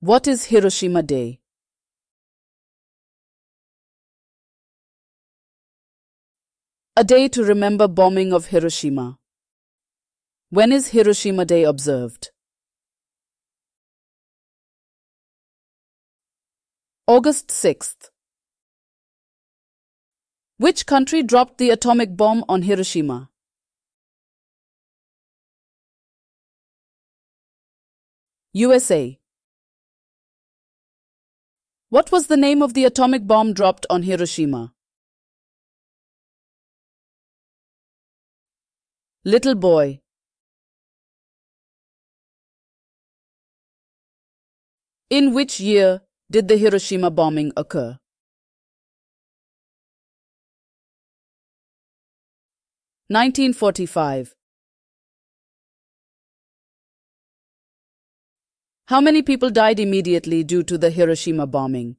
What is Hiroshima Day? A day to remember bombing of Hiroshima. When is Hiroshima Day observed? August 6th. Which country dropped the atomic bomb on Hiroshima? USA. What was the name of the atomic bomb dropped on Hiroshima? Little boy. In which year did the Hiroshima bombing occur? 1945. How many people died immediately due to the Hiroshima bombing?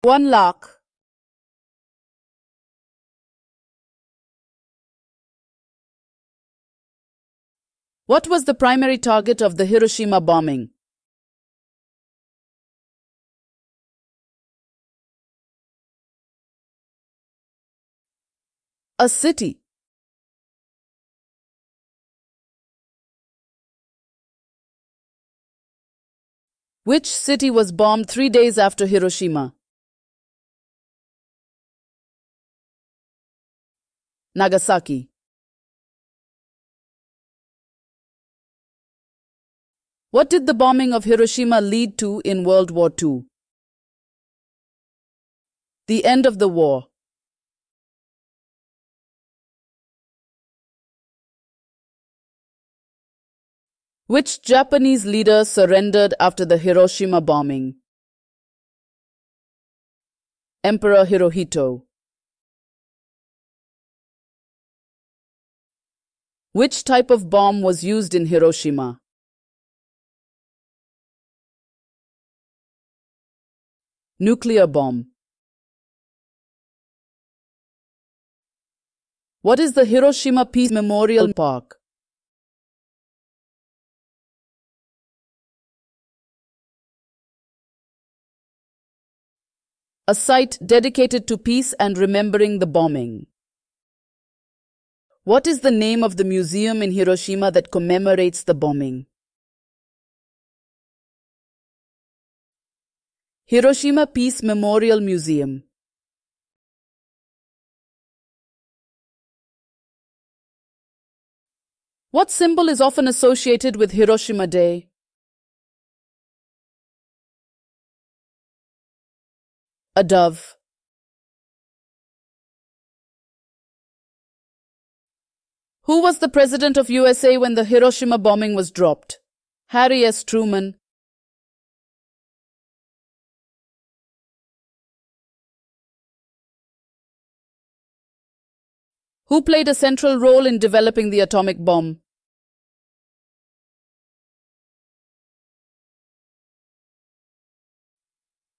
One lakh. What was the primary target of the Hiroshima bombing? A city. Which city was bombed three days after Hiroshima? Nagasaki. What did the bombing of Hiroshima lead to in World War II? The end of the war. Which Japanese leader surrendered after the Hiroshima bombing? Emperor Hirohito. Which type of bomb was used in Hiroshima? Nuclear bomb. What is the Hiroshima Peace Memorial Park? a site dedicated to peace and remembering the bombing. What is the name of the museum in Hiroshima that commemorates the bombing? Hiroshima Peace Memorial Museum What symbol is often associated with Hiroshima Day? a dove Who was the President of USA when the Hiroshima bombing was dropped? Harry S. Truman. Who played a central role in developing the atomic bomb?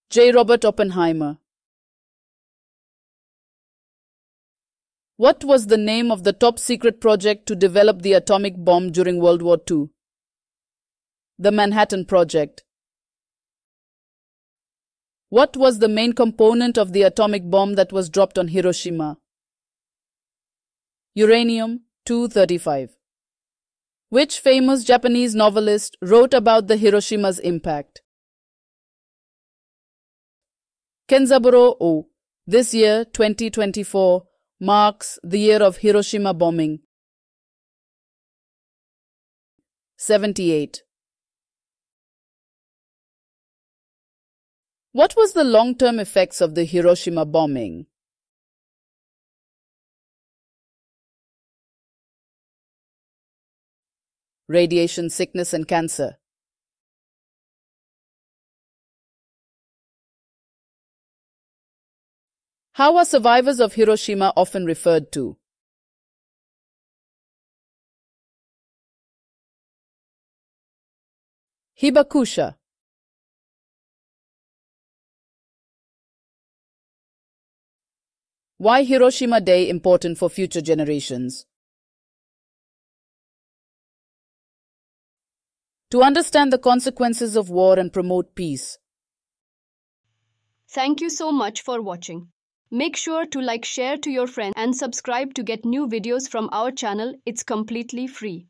J. Robert Oppenheimer What was the name of the top secret project to develop the atomic bomb during World War II? The Manhattan Project. What was the main component of the atomic bomb that was dropped on Hiroshima? Uranium 235. Which famous Japanese novelist wrote about the Hiroshima's impact? Kenzaburo O. This year, 2024, marks the year of Hiroshima bombing. 78. What was the long-term effects of the Hiroshima bombing? Radiation sickness and cancer. How are survivors of Hiroshima often referred to? Hibakusha Why Hiroshima Day important for future generations? To understand the consequences of war and promote peace. Thank you so much for watching. Make sure to like share to your friends and subscribe to get new videos from our channel. It's completely free.